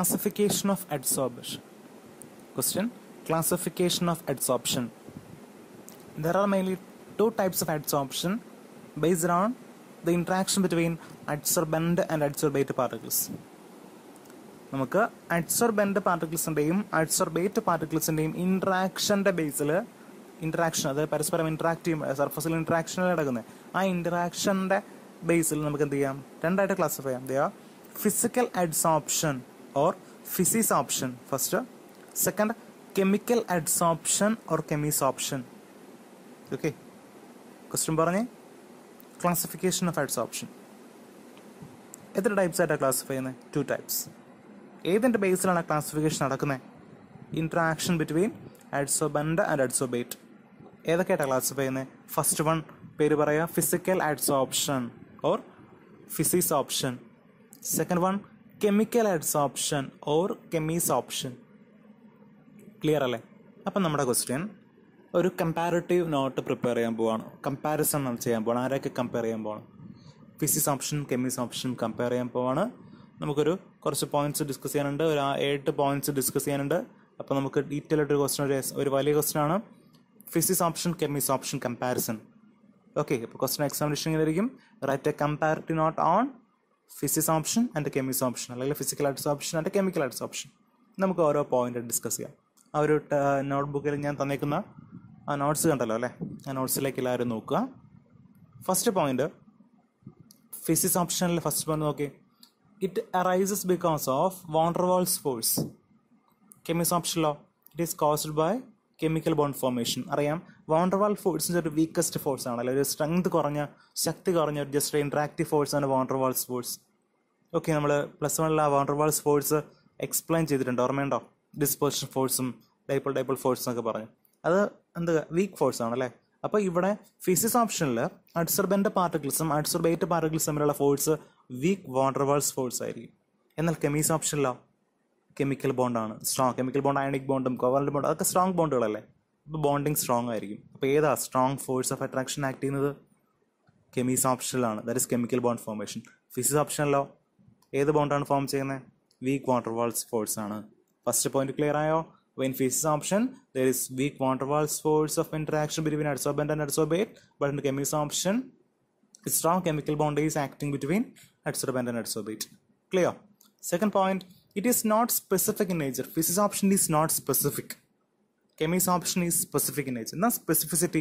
classification of adsorption question classification of adsorption there are mainly two types of adsorption based on the interaction between adsorbent and adsorbate particles നമുക്ക് അഡ്സോർബൻ്റ് പാർട്ടിക്കിൾസിൻ്റെയും adsorbate പാർട്ടിക്കിൾസിൻ്റെയും ഇൻട്രാക്ഷൻ്റെ ബേസിൽ interaction അതായത് പരസ്പരം interact ചെയ്യും സർഫസിൽ interaction നടക്കുന്നത് ആ ഇൻട്രാക്ഷൻ്റെ ബേസിൽ നമുക്ക് എന്ത് ചെയ്യാം രണ്ടായിട്ട് ക്ലാസിഫൈ ചെയ്യാം the physical adsorption or or physics first second chemical chemical or chemisorption okay question പറഞ്ഞേ ക്ലാസിഫിക്കേഷൻ ഓഫ് adsorption എത്ര ടൈപ്സ് ആയിട്ടാണ് ക്ലാസിഫൈ ചെയ്യുന്നത് ടു ടൈപ്സ് ഏതിൻ്റെ ബേസിലാണ് ക്ലാസിഫിക്കേഷൻ നടക്കുന്നത് interaction between adsorbent and adsorbate ഏതൊക്കെയായിട്ടാണ് ക്ലാസിഫൈ ചെയ്യുന്നത് ഫസ്റ്റ് വൺ പേര് പറയുക physical adsorption or physisorption second one chemical adsorption or chemisorption clear അല്ലേ അപ്പം നമ്മുടെ ക്വസ്റ്റ്യൻ ഒരു കമ്പാരിറ്റീവ് നോട്ട് പ്രിപ്പയർ ചെയ്യാൻ പോവാണ് കമ്പാരിസൺ നമ്മൾ ചെയ്യാൻ പോകണം ആരൊക്കെ കമ്പയർ ചെയ്യാൻ പോകണം physisorption chemisorption compare ചെയ്യാൻ പോവാണ് നമുക്കൊരു കുറച്ച് പോയിന്റ്സ് ഡിസ്കസ് ചെയ്യാനുണ്ട് ഒരു എട്ട് പോയിന്റ്സ് ഡിസ്കസ് ചെയ്യാനുണ്ട് അപ്പോൾ നമുക്ക് ഡീറ്റെയിൽ ആയിട്ട് ക്വസ്റ്റൻ ഒരു ഒരു വലിയ ക്വസ്റ്റൻ ആണ് physisorption chemisorption comparison okay അപ്പോൾ ക്വസ്റ്റൻ എക്സാമിനേഷൻ ഇങ്ങനെ ആയിരിക്കും write a comparative note on physisorption and chemisorption അല്ലെങ്കിൽ physical adsorption and chemical adsorption നമുക്ക് ഓരോ പോയിന്റ് ഡിസ്കസ് ചെയ്യാം ആ ഒരു നോട്ട്ബുക്കിൽ ഞാൻ തന്നേക്കുന്ന ആ നോട്ട്സ് കണ്ടല്ലോ അല്ലേ ആ നോട്ട്സിലേക്ക് എല്ലാവരും നോക്കുക ഫസ്റ്റ് പോയിന്റ് ഫിസിക്സ് ഓപ്ഷനിൽ ഫസ്റ്റ് പോയിന്റ് നോക്കി it arises because of van der Waals force കെമിക്സ് ഓപ്ഷനിലോ it is caused by chemical bond formation അറിയാം വോണ്ടർവാൾ ഫോഴ്സിൻ്റെ ഒരു വീക്കസ്റ്റ് ഫോഴ്സ് ആണ് അല്ലെങ്കിൽ ഒരു സ്ട്രെങ്ത് കുറഞ്ഞ ശക്തി കുറഞ്ഞ ഒരു ജസ്റ്റ് ഇൻട്രാക്റ്റീവ് ഫോഴ്സ് ആണ് വോണ്ടർവാൾസ് ഫോഴ്സ് ഓക്കെ നമ്മൾ പ്ലസ് വണ്ണിൽ ആ വോണ്ടർവാൾസ് ഫോഴ്സ് എക്സ്പ്ലെയിൻ ചെയ്തിട്ടുണ്ട് ഓർമ്മയുണ്ടോ ഡിസ്പോസൽ ഫോഴ്സും ഡൈപ്പോൾ ഡൈപ്പോൾ ഫോഴ്സ് ഒക്കെ പറഞ്ഞു അത് എന്ത് വീക്ക് ഫോഴ്സ് ആണ് അല്ലേ അപ്പോൾ ഇവിടെ ഫിസിക്സ് ഓപ്ഷനിൽ അഡ്സർബൻ്റ് പാർട്ടിക്കിൾസും അഡ്സർബേറ്റ് പാർട്ടിക്കിൾസ് തമ്മിലുള്ള ഫോഴ്സ് വീക്ക് വോണ്ടർവാൾസ് ഫോഴ്സ് ആയിരിക്കും എന്നാൽ കെമീസ് ഓപ്ഷനിലോ കെമിക്കൽ ബോണ്ടാണ് സ്ട്രോങ് കെമിക്കൽ ബോണ്ട് അയണിക് ബോണ്ടും കോവാലന്റ് ബോണ്ടും അതൊക്കെ സ്ട്രോങ് ബോണ്ടുകളല്ലേ അപ്പോൾ ബോണ്ടിങ് സ്ട്രോങ് ആയിരിക്കും അപ്പോൾ ഏതാ strong force of attraction act ചെയ്യുന്നത് കെമീസ് ഓപ്ഷനിലാണ് that is chemical bond formation ഫിസിക്സ് ഓപ്ഷനിലോ ഏത് ബോണ്ടാണ് ഫോം ചെയ്യുന്നത് വീക്ക് വാട്ടർ വാൾസ് ഫോഴ്സ് ആണ് ഫസ്റ്റ് പോയിന്റ് ക്ലിയർ ആയോ when physisorption there is weak van der Waals force of interaction between adsorbent and adsorbate but in chemisorption strong chemical bond is acting between adsorbent and adsorbate clear second point it is not specific in nature physics option is not specific chemisorption is specific in nature എന്നാൽ specificity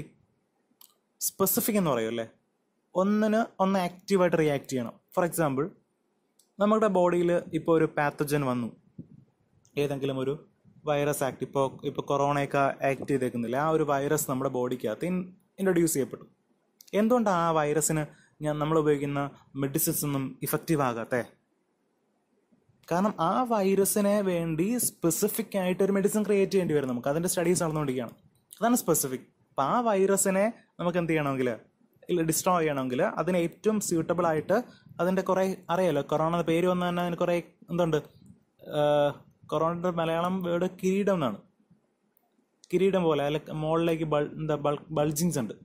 specific എന്ന് പറയുമല്ലേ ഒന്നിന് ഒന്ന് ആക്റ്റീവായിട്ട് react ചെയ്യണം for example നമ്മുടെ ബോഡിയിൽ ഇപ്പോൾ ഒരു പാത്തജൻ വന്നു ഏതെങ്കിലും ഒരു വൈറസ് ആക്ട് ഇപ്പോൾ ഇപ്പോൾ കൊറോണയൊക്കെ ആക്ട് ചെയ്തേക്കുന്നില്ല ആ ഒരു വൈറസ് നമ്മുടെ ബോഡിക്കകത്ത് ഇൻ ഇൻട്രൊഡ്യൂസ് ചെയ്യപ്പെട്ടു എന്തുകൊണ്ടാണ് ആ വൈറസിന് ഞാൻ നമ്മൾ ഉപയോഗിക്കുന്ന മെഡിസിൻസ് ഒന്നും ഇഫക്റ്റീവ് ആകാത്തേ കാരണം ആ വൈറസിനെ വേണ്ടി സ്പെസിഫിക് ആയിട്ട് ഒരു മെഡിസിൻ ക്രിയേറ്റ് ചെയ്യേണ്ടി വരും നമുക്ക് അതിൻ്റെ സ്റ്റഡീസ് നടന്നുകൊണ്ടിരിക്കുകയാണ് അതാണ് സ്പെസിഫിക് അപ്പം ആ വൈറസിനെ നമുക്ക് എന്ത് ചെയ്യണമെങ്കിൽ ഇല്ല ഡിസ്ട്രോ ചെയ്യണമെങ്കിൽ അതിന് ഏറ്റവും സ്യൂട്ടബിൾ ആയിട്ട് അതിൻ്റെ കുറേ അറിയാലോ കൊറോണ പേര് വന്നു തന്നെ അതിന് കുറേ എന്തുണ്ട് കൊറോണയുടെ മലയാളം വേർഡ് കിരീടം എന്നാണ് കിരീടം പോലെ അല്ല മുകളിലേക്ക് ബൾ എന്താ ബൾ ബൾജിങ്സ് ഉണ്ട്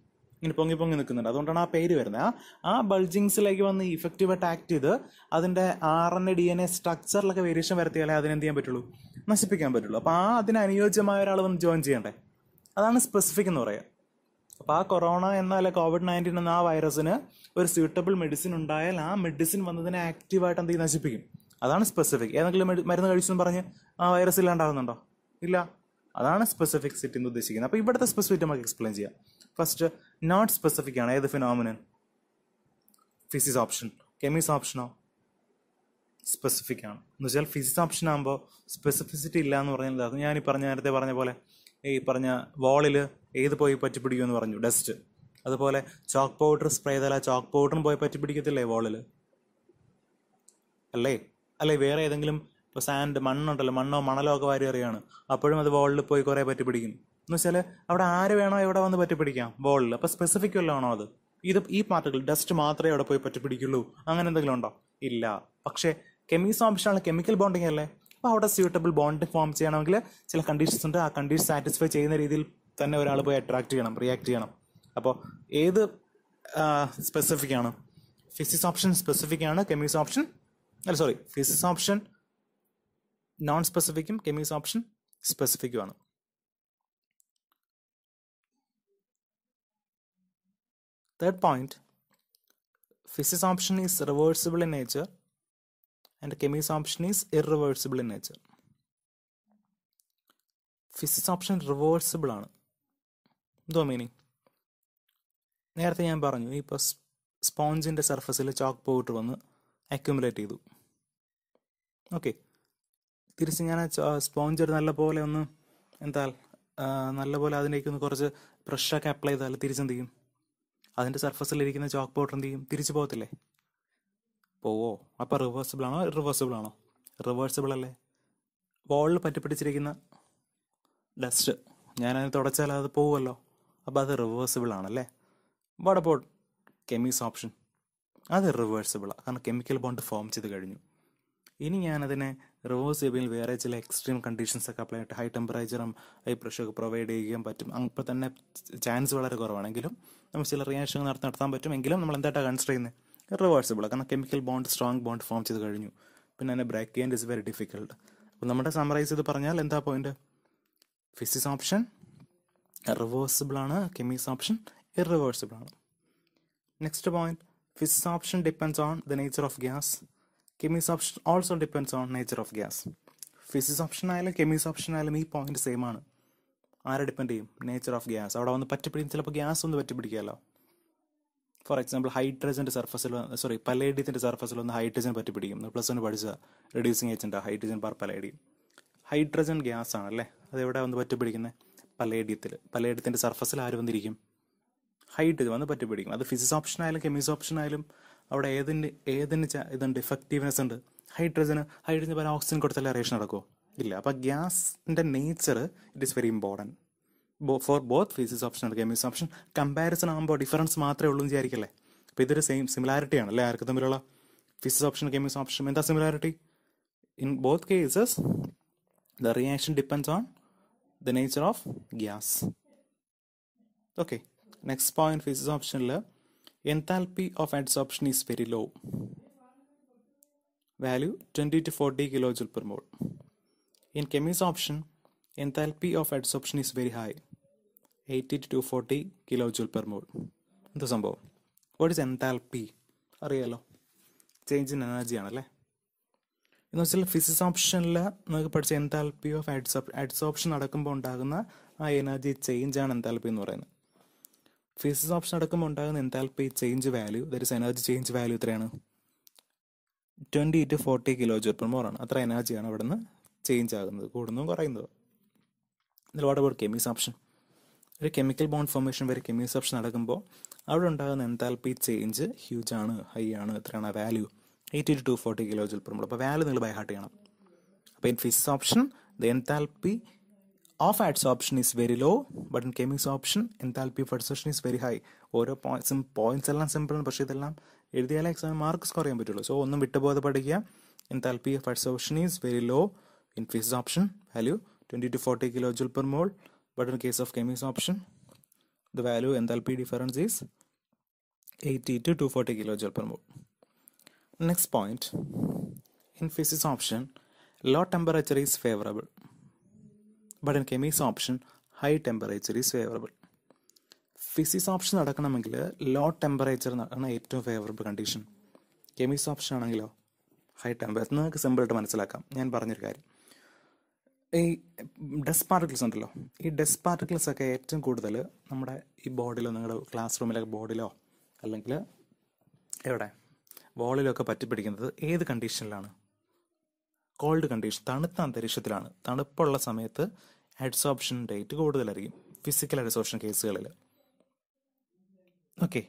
ഇങ്ങനെ പൊങ്ങി പൊങ്ങി നിൽക്കുന്നുണ്ട് അതുകൊണ്ടാണ് ആ പേര് വരുന്നത് ആ ആ ബൾജിങ്സിലേക്ക് വന്ന് ഇഫക്റ്റീവായിട്ട് ആക്ട് ചെയ്ത് അതിൻ്റെ R N A D N A സ്ട്രക്ചറിലൊക്കെ വേരിയേഷൻ വരുത്തിയാലേ അതിനെന്ത് ചെയ്യാൻ പറ്റുള്ളൂ നശിപ്പിക്കാൻ പറ്റുള്ളൂ അപ്പോൾ ആ അതിനനുയോജ്യമായ ഒരാൾ വന്ന് ജോയിൻ ചെയ്യണ്ടേ അതാണ് സ്പെസിഫിക് എന്ന് പറയുക അപ്പോൾ ആ കൊറോണ എന്ന അല്ലെ കോവിഡ് നയൻറ്റീൻ എന്ന ആ വൈറസിന് ഒരു സ്യൂട്ടബിൾ മെഡിസിൻ ഉണ്ടായാൽ ആ മെഡിസിൻ വന്നതിനെ ആക്റ്റീവായിട്ട് എന്ത് നശിപ്പിക്കും അതാണ് സ്പെസിഫിക് ഏതെങ്കിലും മരുന്ന് കഴിച്ചെന്ന് പറഞ്ഞ് ആ വൈറസ് ഇല്ലാണ്ടാവുന്നുണ്ടോ ഇല്ല അതാണ് സ്പെസിഫിക് സിറ്റി എന്ന് ഉദ്ദേശിക്കുന്നത് അപ്പോൾ ഇവിടുത്തെ സ്പെസിഫിക് നമുക്ക് എക്സ്പ്ലെയിൻ ചെയ്യാം ഫസ്റ്റ് നോട്ട് സ്പെസിഫിക് ആണ് ഏത് ഫിനോമിനൻ ഫിസിക്സ് ഓപ്ഷൻ കെമിസ് ഓപ്ഷനോ സ്പെസിഫിക് ആണ് എന്ന് വെച്ചാൽ ഫിസിക്സ് ഓപ്ഷൻ ആകുമ്പോൾ സ്പെസിഫിസിറ്റി ഇല്ല എന്ന് പറഞ്ഞാൽ അത് ഞാൻ ഈ പറഞ്ഞ നേരത്തെ പറഞ്ഞ പോലെ ഈ പറഞ്ഞ വാളിൽ ഏത് പോയി പറ്റി പിടിക്കുമെന്ന് പറഞ്ഞു ഡസ്റ്റ് അതുപോലെ ചോക്ക് പൗഡർ സ്പ്രേ ചെയ്താൽ ആ ചോക്ക് പൗഡറും പോയി പറ്റി പിടിക്കത്തില്ലേ വാളിൽ അല്ലേ അല്ലേ വേറെ ഏതെങ്കിലും ഇപ്പോൾ സാൻഡ് മണ്ണുണ്ടല്ലോ മണ്ണോ മണലോ ഒക്കെ വാരി അറിയാണ് അപ്പോഴും അത് വാളിൽ പോയി കുറേ പറ്റി പിടിക്കും എന്ന് വെച്ചാൽ അവിടെ ആര് വേണോ എവിടെ വന്ന് പറ്റിപ്പിടിക്കാം ബോളിൽ അപ്പോൾ സ്പെസിഫിക് വല്ലതാണോ അത് ഇത് ഈ പാർട്ടിക്കിൾ ഡസ്റ്റ് മാത്രമേ അവിടെ പോയി പറ്റിപ്പിടിക്കുള്ളൂ അങ്ങനെ എന്തെങ്കിലും ഉണ്ടോ ഇല്ല പക്ഷേ കെമിസ് ആണ് കെമിക്കൽ ബോണ്ടിങ് അല്ലേ അപ്പോൾ അവിടെ സ്യൂട്ടബിൾ ബോണ്ട് ഫോം ചെയ്യണമെങ്കിൽ ചില കണ്ടീഷൻസ് ഉണ്ട് ആ കണ്ടീഷൻ സാറ്റിസ്ഫൈ ചെയ്യുന്ന രീതിയിൽ തന്നെ ഒരാൾ പോയി അട്രാക്ട് ചെയ്യണം റിയാക്ട് ചെയ്യണം അപ്പോൾ ഏത് സ്പെസിഫിക് ആണ് ഫിസിക്സ് ഓപ്ഷൻ സ്പെസിഫിക് ആണ് കെമിക്സ് ഓപ്ഷൻ അല്ല സോറി ഫിസിക്സ് ഓപ്ഷൻ നോൺ സ്പെസിഫിക്കും കെമിക്സ് ഓപ്ഷൻ സ്പെസിഫിക്കുമാണ് ആണ് Third point physics option is reversible in nature and chemis option is irreversible in nature. Physisorption reversible ആണ് എന്തോ മീനിങ് നേരത്തെ ഞാൻ പറഞ്ഞു ഇപ്പോൾ സ്പോഞ്ചിൻ്റെ സർഫസിൽ ചോക്ക് പൗഡർ വന്ന് അക്യുമുലേറ്റ് ചെയ്തു ഓക്കെ തിരിച്ച് ഞാൻ സ്പോഞ്ച് ഒരു നല്ല പോലെ ഒന്ന് എന്താ നല്ലപോലെ അതിലേക്ക് ഒന്ന് കുറച്ച് പ്രഷറൊക്കെ അപ്ലൈ ചെയ്താൽ തിരിച്ചെന്ത് ചെയ്യും അതിൻ്റെ സർഫസിലിരിക്കുന്ന ചോക്ക് ബോർഡർ എന്ത് ചെയ്യും തിരിച്ചു പോകത്തില്ലേ പോവോ അപ്പോൾ റിവേഴ്സിബിൾ ആണോ റിവേഴ്സിബിൾ ആണോ റിവേഴ്സിബിൾ അല്ലേ വോളിൽ പറ്റിപ്പിടിച്ചിരിക്കുന്ന ഡസ്റ്റ് ഞാനതിന് തുടച്ചാൽ അത് പോവുമല്ലോ അപ്പോൾ അത് റിവേഴ്സിബിൾ ആണല്ലേ വാട്ട് അബൌട്ട് കെമിക്സ് ഓപ്ഷൻ അത് റിവേഴ്സിബിളാണ് കാരണം കെമിക്കൽ ബോണ്ട് ഫോം ചെയ്ത് കഴിഞ്ഞു ഇനി ഞാനതിനെ റിവേഴ്സ് ചെയ്യുമ്പോൾ വേറെ ചില എക്സ്ട്രീം കണ്ടീഷൻസ് ഒക്കെ അപ്ലൈ ആയിട്ട് ഹൈ ടെമ്പറേച്ചറും ഹൈ ഒക്കെ പ്രൊവൈഡ് ചെയ്യാൻ പറ്റും അപ്പോൾ തന്നെ ചാൻസ് വളരെ കുറവാണെങ്കിലും നമുക്ക് ചില റിയാക്ഷൻ നടത്തി നടത്താൻ പറ്റുമെങ്കിലും നമ്മൾ എന്തായിട്ടാണ് കൺസിഡർ ചെയ്യുന്നത് റിവേഴ്സിബിൾ കാരണം chemical bond strong bond form ചെയ്ത് കഴിഞ്ഞു പിന്നെ അതിനെ ബ്രേക്ക് ചെയ്യാൻ ഇസ് വെരി ഡിഫിക്കൾട്ട് അപ്പോൾ നമ്മുടെ സമറൈസ് ചെയ്ത് പറഞ്ഞാൽ എന്താ പോയിന്റ് ഫിസിക്സ് ഓപ്ഷൻ റിവേഴ്സിബിൾ ആണ് കെമിക്സ് ഓപ്ഷൻ ഇറിവേഴ്സിബിൾ ആണ് next point physisorption depends on the nature of gas chemisorption also depends on nature of gas physisorption ആയാലും കെമിസ് option ആയാലും ഈ പോയിന്റ് സെയിം ആണ് ആരെ ഡിപ്പെൻഡ് ചെയ്യും nature of gas അവിടെ വന്ന് പറ്റിപ്പിടിക്കും ചിലപ്പോൾ ഗ്യാസ് ഒന്ന് പറ്റിപ്പിടിക്കാമല്ലോ ഫോർ എക്സാമ്പിൾ ഹൈഡ്രജൻ്റെ സർഫസിൽ സോറി പലേഡിയത്തിൻ്റെ സർഫസിൽ ഒന്ന് ഹൈഡ്രജൻ പറ്റിപ്പിടിക്കും പ്ലസ് വൺ പഠിച്ച റെഡ്യൂസിങ് ഏജൻറ്റാ ഹൈഡ്രജൻ പാർ പലേഡി ഹൈഡ്രജൻ ഗ്യാസ് ആണല്ലേ അത് എവിടെ വന്ന് പറ്റിപ്പിടിക്കുന്നത് പലേഡിയത്തിൽ പലേഡിയത്തിൻ്റെ സർഫസിൽ ആര് വന്നിരിക്കും ഹൈഡ്രജൻ വന്ന് പറ്റിപ്പിടിക്കും അത് ഫിസിക്സ് ഓപ്ഷൻ ആയാലും കെമിസ് ഓപ്ഷൻ ആയാലും അവിടെ ഏതിന് ഏതിന് ഇതുണ്ട് ഇഫക്റ്റീവ്നെസ് ഉണ്ട് ഹൈഡ്രജന് ഹൈഡ്രജൻ പല ഓക്സിജൻ കൊടുത്താലേ റേഷൻ നടക്കുമോ ഇല്ല അപ്പോൾ ഗ്യാസിൻ്റെ നേച്ചർ ഇറ്റ് ഈസ് വെരി ഇമ്പോർട്ടൻറ്റ് ബോ ഫോർ ബോത്ത് ഫീസിസ് ഓപ്ഷൻ ഉണ്ട് കെമിസ് ഓപ്ഷൻ കമ്പാരിസൺ ആകുമ്പോൾ ഡിഫറൻസ് മാത്രമേ ഉള്ളൂ എന്ന് വിചാരിക്കല്ലേ അപ്പോൾ ഇതൊരു സെയിം സിമിലാരിറ്റി ആണല്ലേ അല്ലേ ആർക്ക് തമ്മിലുള്ള ഫിസിക്സ് ഓപ്ഷൻ കെമിസ് ഓപ്ഷൻ എന്താ similarity in both cases the reaction depends on the nature of gas okay next point ഫിസിക്സ് ഓപ്ഷനിൽ Enthalpy of adsorption is very low. Value 20 to 40 kilojoule per mole. In Chemist option, enthalpy of adsorption is very high. 80 to 40 kilojoule per mole. എന്ത് സംഭവം what is enthalpy അറിയാലോ change in energy ആണല്ലേ എന്ന് വെച്ചാൽ physics ഓപ്ഷനിൽ നമുക്ക് പഠിച്ച enthalpy of adsorption നടക്കുമ്പോൾ ഉണ്ടാകുന്ന ആ എനർജി ചേഞ്ച് ആണ് എൻതാൽപ്പി എന്ന് പറയുന്നത് ഫേസസ് ഓപ്ഷൻ അടക്കുമ്പോൾ ഉണ്ടാകുന്ന enthalpy change value there is energy change value എത്രയാണ് twenty to forty kilo joule per mole ആണ് അത്ര എനർജിയാണ് അവിടെ നിന്ന് ചേഞ്ച് ആകുന്നത് കൂടുന്നതും കുറയുന്നതും ഇതിൽ വാട്ട് അബൌട്ട് കെമിസ് ഓപ്ഷൻ ഒരു കെമിക്കൽ ബോണ്ട് ഫോർമേഷൻ വരെ കെമിസ് ഓപ്ഷൻ നടക്കുമ്പോൾ അവിടെ ഉണ്ടാകുന്ന എൻതാൽപ്പി ചേഞ്ച് ഹ്യൂജ് ആണ് ഹൈ ആണ് എത്രയാണ് value eighty to two forty kilo joule per mole അപ്പോൾ വാല്യൂ നിങ്ങൾ ബൈ ഹാർട്ട് ചെയ്യണം അപ്പോൾ in physisorption the enthalpy of adsorption is very low but in chemisorption enthalpy ഫെഡ്സേഷൻ is very high ഓരോ പോയിന്റ്സും points എല്ലാം സിമ്പിളാണ് പക്ഷേ ഇതെല്ലാം എഴുതിയാലേ എക്സാമിന് മാർക്ക് സ്കോർ ചെയ്യാൻ പറ്റുള്ളൂ സോ ഒന്നും വിട്ടുപോകാതെ പഠിക്കുക എന്താൽപി ഫെഡ്സേഷൻ is very low in physisorption value twenty to forty kilo joule per mole but in case of chemisorption the value enthalpy difference is eighty to two forty kilo joule per mole next point in physisorption low temperature is favourable but in chemisorption high temperature is favourable physisorption നടക്കണമെങ്കിൽ low temperature ആണ് ഏറ്റവും favourable condition chemisorption ആണെങ്കിലോ high temperature നിങ്ങൾക്ക് സിമ്പിളായിട്ട് മനസ്സിലാക്കാം ഞാൻ പറഞ്ഞൊരു കാര്യം ഈ ഡസ്റ്റ് പാർട്ടിക്കിൾസ് ഉണ്ടല്ലോ ഈ ഡസ്റ്റ് പാർട്ടിക്കിൾസ് ഒക്കെ ഏറ്റവും കൂടുതൽ നമ്മുടെ ഈ ബോർഡിലോ നിങ്ങളുടെ ക്ലാസ് റൂമിലൊക്കെ ബോർഡിലോ അല്ലെങ്കിൽ എവിടെ വോളിലൊക്കെ പറ്റിപ്പിടിക്കുന്നത് ഏത് കണ്ടീഷനിലാണ് കോൾഡ് കണ്ടീഷൻ തണുത്ത അന്തരീക്ഷത്തിലാണ് തണുപ്പുള്ള സമയത്ത് അഡ്സോപ്ഷൻ റേറ്റ് കൂടുതലായിരിക്കും ഫിസിക്കൽ അഡ്സോപ്ഷൻ കേസുകളിൽ ഓക്കെ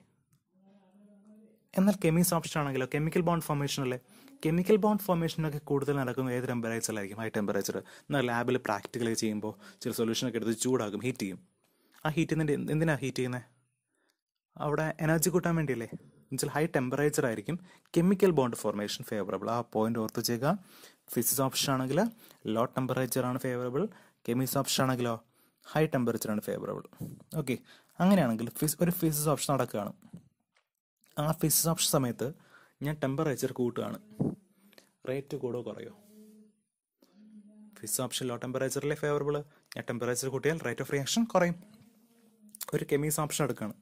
എന്നാൽ കെമിക്സ് ഓപ്ഷൻ ആണെങ്കിലോ കെമിക്കൽ ബോണ്ട് അല്ലേ കെമിക്കൽ ബോണ്ട് ഫോർമേഷനൊക്കെ കൂടുതൽ നടക്കുന്നത് ഏത് ടെമ്പറേച്ചറിലായിരിക്കും ഹൈ ടെമ്പറേച്ചർ എന്നാൽ ലാബിൽ പ്രാക്ടിക്കലി ചെയ്യുമ്പോൾ ചില സൊല്യൂഷനൊക്കെ എടുത്ത് ചൂടാകും ഹീറ്റ് ചെയ്യും ആ ഹീറ്റ് ചെയ്യുന്നതിൻ്റെ എന്തിനാണ് ഹീറ്റ് ചെയ്യുന്നത് അവിടെ എനർജി കൂട്ടാൻ വേണ്ടിയല്ലേ വെച്ചാൽ ഹൈ ടെമ്പറേച്ചർ ആയിരിക്കും കെമിക്കൽ ബോണ്ട് ഫോർമേഷൻ ഫേവറബിൾ ആ പോയിന്റ് ഓർത്ത് ചെയ്യുക ഫിസിക്സ് ഓപ്ഷൻ ആണെങ്കിൽ ലോ ടെമ്പറേച്ചർ ആണ് ഫേവറബിൾ കെമിസ് ഓപ്ഷൻ ആണെങ്കിലോ ഹൈ ടെമ്പറേച്ചറാണ് ഫേവറബിൾ ഓക്കെ അങ്ങനെയാണെങ്കിൽ ഫിസ് ഒരു ഫിസിക്സ് ഓപ്ഷൻ നടക്കുകയാണ് ആ ഫിസിക്സ് ഓപ്ഷൻ സമയത്ത് ഞാൻ ടെമ്പറേച്ചർ കൂട്ടുകയാണ് റേറ്റ് കൂടോ കുറയോ ഫിസ് ഓപ്ഷൻ ലോ ടെമ്പറേച്ചറിലെ ഫേവറബിൾ ഞാൻ ടെമ്പറേച്ചർ കൂട്ടിയാൽ റേറ്റ് ഓഫ് റിയാക്ഷൻ കുറയും ഒരു കെമീസ് ഓപ്ഷൻ എടുക്കുകയാണ്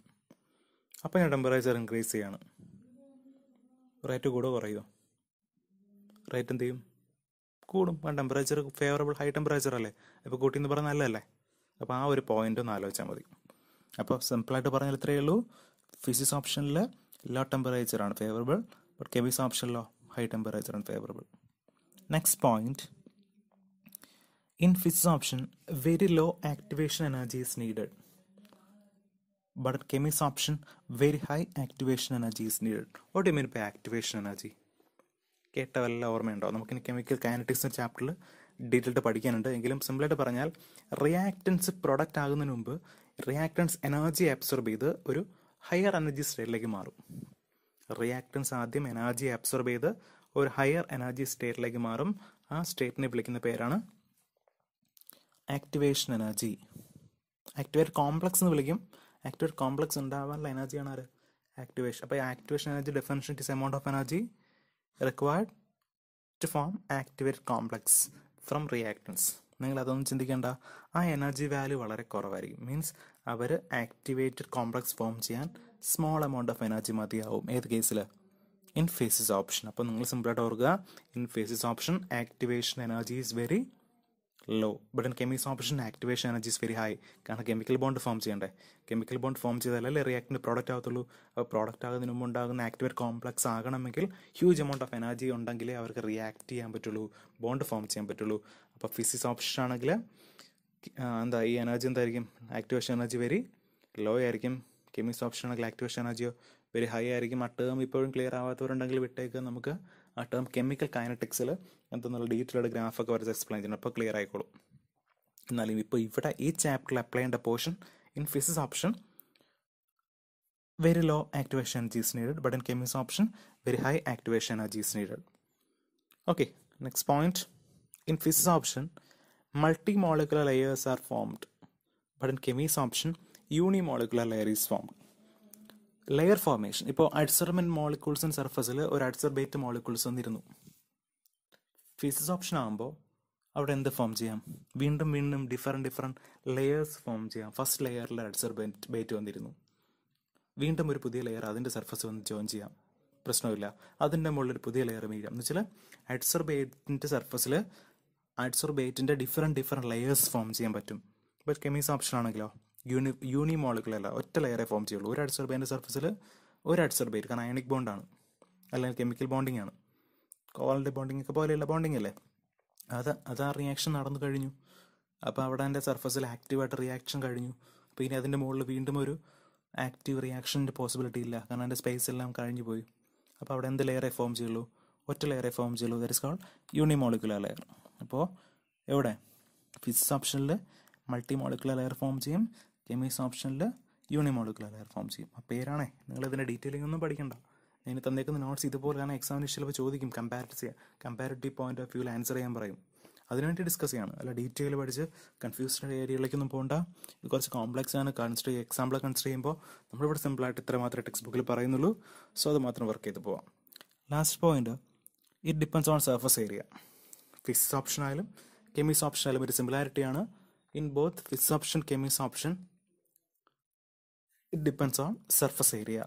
അപ്പോൾ ഞാൻ ടെമ്പറേച്ചർ ഇൻക്രീസ് ചെയ്യാണ് റേറ്റ് കൂടോ കുറയോ റേറ്റ് എന്ത് ചെയ്യും കൂടും ടെമ്പറേച്ചർ ഫേവറബിൾ ഹൈ ടെമ്പറേച്ചർ അല്ലേ അപ്പോൾ കൂട്ടിയെന്ന് പറഞ്ഞാൽ നല്ലതല്ലേ അപ്പോൾ ആ ഒരു പോയിന്റ് ഒന്ന് ആലോചിച്ചാൽ മതി അപ്പോൾ സിമ്പിളായിട്ട് പറഞ്ഞാൽ ഇത്രയേ ഉള്ളൂ ഫിസിക്സ് ഓപ്ഷനിൽ ലോ ടെമ്പറേച്ചറാണ് ഫേവറബിൾ ബട്ട് കെമിക്സ് ഓപ്ഷനിലോ ഹൈ ടെമ്പറേച്ചർ ആണ് favourable next point in physisorption very low activation energy is needed but chemisorption very high activation energy energy is needed activation energy കേട്ട വല്ല ഓർമ്മയുണ്ടാവും നമുക്കിനി കെമിക്കൽ കൈനറ്റിക്സ് എന്ന ചാപ്റ്ററിൽ detailed പഠിക്കാനുണ്ട് എങ്കിലും സിമ്പിളായിട്ട് പറഞ്ഞാൽ റിയാക്റ്റൻസ് പ്രൊഡക്റ്റ് ആകുന്നതിന് മുമ്പ് റിയാക്റ്റൻസ് എനർജി അബ്സോർബ് ചെയ്ത് ഒരു ഹയർ എനർജി സ്റ്റേറ്റിലേക്ക് മാറും റിയാക്റ്റൻസ് ആദ്യം എനർജി അബ്സോർബ് ചെയ്ത് ഒരു ഹയർ എനർജി സ്റ്റേറ്റിലേക്ക് മാറും ആ സ്റ്റേറ്റിനെ വിളിക്കുന്ന പേരാണ് ആക്ടിവേഷൻ എനർജി ആക്ടിവേറ്റ് കോംപ്ലക്സ് എന്ന് വിളിക്കും ആക്ടിവേറ്റ് കോംപ്ലക്സ് ഉണ്ടാവാനുള്ള എനർജിയാണ് ആര് ആക്ടിവേഷൻ അപ്പോൾ activation energy definition is amount of energy required to form activated complex from reactants നിങ്ങൾ അതൊന്നും ചിന്തിക്കേണ്ട ആ എനർജി വാല്യൂ വളരെ കുറവായിരിക്കും മീൻസ് അവർ ആക്ടിവേറ്റഡ് കോംപ്ലക്സ് ഫോം ചെയ്യാൻ സ്മോൾ എമൗണ്ട് ഓഫ് എനർജി മതിയാവും ഏത് കേസിൽ ഇൻഫേസിസ് ഓപ്ഷൻ അപ്പോൾ നിങ്ങൾ സിമ്പിളായിട്ട് ഓർക്കുക in physisorption activation energy is very low but in chemisorption activation energy is very high കാരണം കെമിക്കൽ ബോണ്ട് ഫോം ചെയ്യണ്ടേ കെമിക്കൽ ബോണ്ട് ഫോം ചെയ്താലല്ലേ റിയാക്ടിൻ്റെ പ്രോഡക്റ്റ് ആകത്തുള്ളൂ അപ്പോൾ പ്രോഡക്റ്റ് ആകുന്നതിന് മുമ്പ് ഉണ്ടാകുന്ന ആക്ടിവേറ്റ് കോംപ്ലക്സ് ആകണമെങ്കിൽ ഹ്യൂജ് എമൗണ്ട് ഓഫ് എനർജി ഉണ്ടെങ്കിലേ അവർക്ക് റിയാക്ട് ചെയ്യാൻ പറ്റുള്ളൂ ബോണ്ട് ഫോം ചെയ്യാൻ പറ്റുള്ളൂ അപ്പോൾ ഫിസിക്സ് ഓപ്ഷൻ ആണെങ്കിൽ എന്താ ഈ എനർജി എന്തായിരിക്കും ആക്ടിവേഷൻ എനർജി വെരി ലോ ആയിരിക്കും കെമിക്സ് ഓപ്ഷൻ ആണെങ്കിൽ ആക്ടിവേഷൻ എനർജിയോ വെരി ഹൈ ആയിരിക്കും അട്ടകം ഇപ്പോഴും ക്ലിയർ ആവാത്തവരുണ്ടെങ്കിൽ വിട്ടേക്ക് നമുക്ക് ആ ടേം കെമിക്കൽ കൈനറ്റിക്സിൽ എന്തെന്നുള്ള ഡീറ്റെയിൽഡ് ഗ്രാഫൊക്കെ വരച്ച് എക്സ്പ്ലെയിൻ ചെയ്യുന്നുണ്ട് അപ്പോൾ ക്ലിയർ ആയിക്കോളും എന്നാലും ഇപ്പോൾ ഇവിടെ ഈ ചാപ്റ്ററിൽ അപ്ലൈ ചെയ്യേണ്ട portion in physisorption very low activation energies needed but in chemisorption very high activation energies needed okay next point in physisorption multimolecular layers are formed but in chemisorption unimolecular layer is formed layer formation ഇപ്പോൾ adsorbent molecules സർഫസിൽ ഒരു adsorbate molecules വന്നിരുന്നു physisorption ആകുമ്പോൾ അവിടെ എന്ത് form ചെയ്യാം വീണ്ടും വീണ്ടും ഡിഫറെൻറ്റ് ഡിഫറെൻറ്റ് ലെയേഴ്സ് ഫോം ചെയ്യാം ഫസ്റ്റ് ലെയറിൽ അഡ്സർബേറ്റ് ബേറ്റ് വന്നിരുന്നു വീണ്ടും ഒരു പുതിയ ലെയർ അതിൻ്റെ സർഫസ് വന്ന് ജോയിൻ ചെയ്യാം പ്രശ്നമില്ല അതിൻ്റെ മുകളിൽ ഒരു പുതിയ ലെയർ വീഴാം എന്ന് വെച്ചാൽ അഡ്സർബേറ്റിൻ്റെ സർഫസിൽ അഡ്സർബേറ്റിൻ്റെ ഡിഫറെൻറ്റ് ഡിഫറെൻറ്റ് ലെയേഴ്സ് ഫോം ചെയ്യാൻ പറ്റും ബട്ട് കെമീസ് ഓപ്ഷൻ ആണെങ്കിലോ യൂണി യൂണി മോളിക്കുലല്ല ഒറ്റ ലെയറേ ഫോം ചെയ്യുള്ളൂ ഒരു അഡ്സർബൈൻ്റെ സർഫസിൽ ഒരു അഡ്സർബൈറ്റ് കാരണം അയണിക് ബോണ്ടാണ് അല്ലെങ്കിൽ കെമിക്കൽ ബോണ്ടിങ് ആണ് കോവലിൻ്റെ ബോണ്ടിങ് ഒക്കെ പോലെയുള്ള ബോണ്ടിങ് അല്ലേ അത് അത് ആ റിയാക്ഷൻ നടന്നു കഴിഞ്ഞു അപ്പോൾ അവിടെ എൻ്റെ സർഫസിൽ ആക്റ്റീവായിട്ട് റിയാക്ഷൻ കഴിഞ്ഞു അപ്പോൾ ഇനി അതിൻ്റെ മുകളിൽ വീണ്ടും ഒരു ആക്റ്റീവ് റിയാക്ഷൻ്റെ പോസിബിലിറ്റി ഇല്ല കാരണം എൻ്റെ സ്പേസ് എല്ലാം കഴിഞ്ഞു പോയി അപ്പോൾ അവിടെ എന്ത് ലെയറെ ഫോം ചെയ്യുള്ളൂ ഒറ്റ ലെയറെ ഫോം ചെയ്യുള്ളൂ that is uni unimolecular layer അപ്പോൾ എവിടെ ഫിസിക്സ് ഓപ്ഷനിൽ മൾട്ടി മോളിക്കുലർ ലെയർ ഫോം ചെയ്യും കെമിസ് ഓപ്ഷനിൽ യൂണിമോളിക്കുലർ ലെയർ ഫോം ചെയ്യും ആ പേരാണേ നിങ്ങൾ ഇതിൻ്റെ ഡീറ്റെയിലിംഗ് ഒന്നും പഠിക്കണ്ട ഞാൻ തന്നേക്കുന്ന നോട്ട്സ് ഇതുപോലെ തന്നെ എക്സാമിന് ചിലപ്പോൾ ചോദിക്കും കമ്പാരിറ്റ് ചെയ്യാം കമ്പാരിറ്റീവ് പോയിന്റ് ഓഫ് വ്യൂവിൽ ആൻസർ ചെയ്യാൻ പറയും അതിനുവേണ്ടി ഡിസ്കസ് ചെയ്യാണ് അല്ല ഡീറ്റെയിൽ പഠിച്ച് കൺഫ്യൂസ്ഡ് ഏരിയയിലേക്കൊന്നും പോകണ്ട ഇത് കുറച്ച് കോംപ്ലക്സ് ആണ് കൺസിഡർ ചെയ്യുക എക്സാമ്പിൾ കൺസിഡർ ചെയ്യുമ്പോൾ നമ്മളിവിടെ സിമ്പിളായിട്ട് ഇത്ര മാത്രമേ ടെക്സ്റ്റ് ബുക്കിൽ പറയുന്നുള്ളൂ സോ അത് മാത്രം വർക്ക് ചെയ്ത് പോവാം last point it depends on surface area physisorption ആയാലും കെമിക്സ് ഓപ്ഷൻ ആയാലും ഒരു സിമിലാരിറ്റിയാണ് in both physisorption chemisorption it depends on surface area